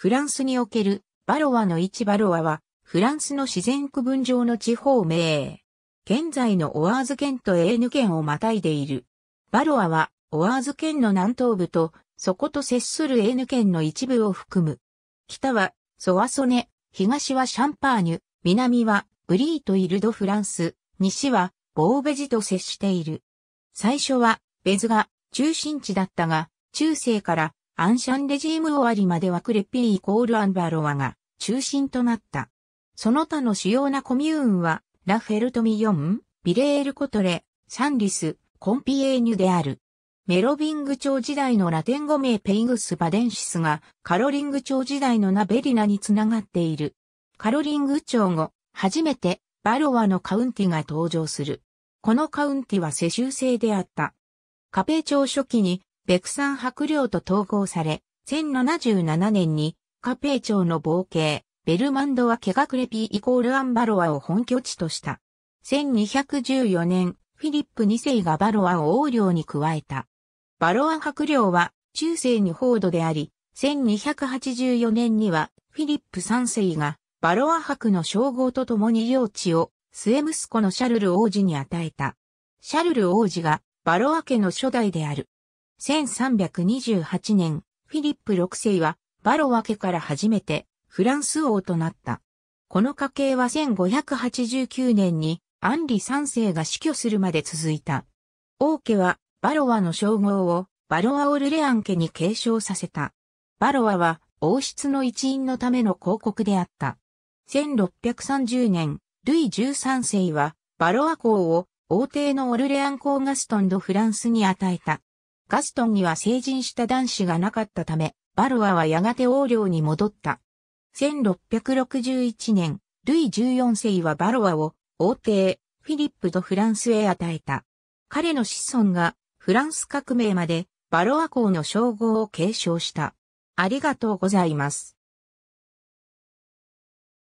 フランスにおけるバロワの一バロワは、フランスの自然区分上の地方名。現在のオアーズ県とエーヌ県をまたいでいる。バロアは、オアーズ県の南東部と、そこと接するエーヌ県の一部を含む。北は、ソワソネ、東はシャンパーニュ、南は、ブリート・イルド・フランス、西は、ボーベジと接している。最初は、ベズが中心地だったが、中世からアンシャンレジーム終わりまではクレピーイコールアンバロワが中心となった。その他の主要なコミューンは、ラフェルトミヨン、ビレールコトレ、サンリス、コンピエーニュである。メロビング朝時代のラテン語名ペイグスバデンシスがカロリング朝時代のナベリナにつながっている。カロリング朝後、初めてバロワのカウンティが登場する。このカウンティは世襲制であった。カペ朝初期にベクサン伯領と統合され、1077年に、カペイ朝の冒険、ベルマンドはケガクレピーイコールアンバロアを本拠地とした。1214年、フィリップ2世がバロアを王領に加えた。バロア伯領は中世に報道であり、1284年にはフィリップ3世がバロア伯の称号と共に領地を末息子のシャルル王子に与えた。シャルル王子がバロア家の初代である。1328年、フィリップ6世は、バロワ家から初めて、フランス王となった。この家系は1589年に、アンリ3世が死去するまで続いた。王家は、バロワの称号を、バロワ・オルレアン家に継承させた。バロワは、王室の一員のための広告であった。1630年、ルイ13世は、バロア公を、王帝のオルレアン公ガストンド・フランスに与えた。ガストンには成人した男子がなかったため、バルワはやがて王領に戻った。1661年、ルイ14世はバルワを王帝、フィリップとフランスへ与えた。彼の子孫がフランス革命までバルア公の称号を継承した。ありがとうございます。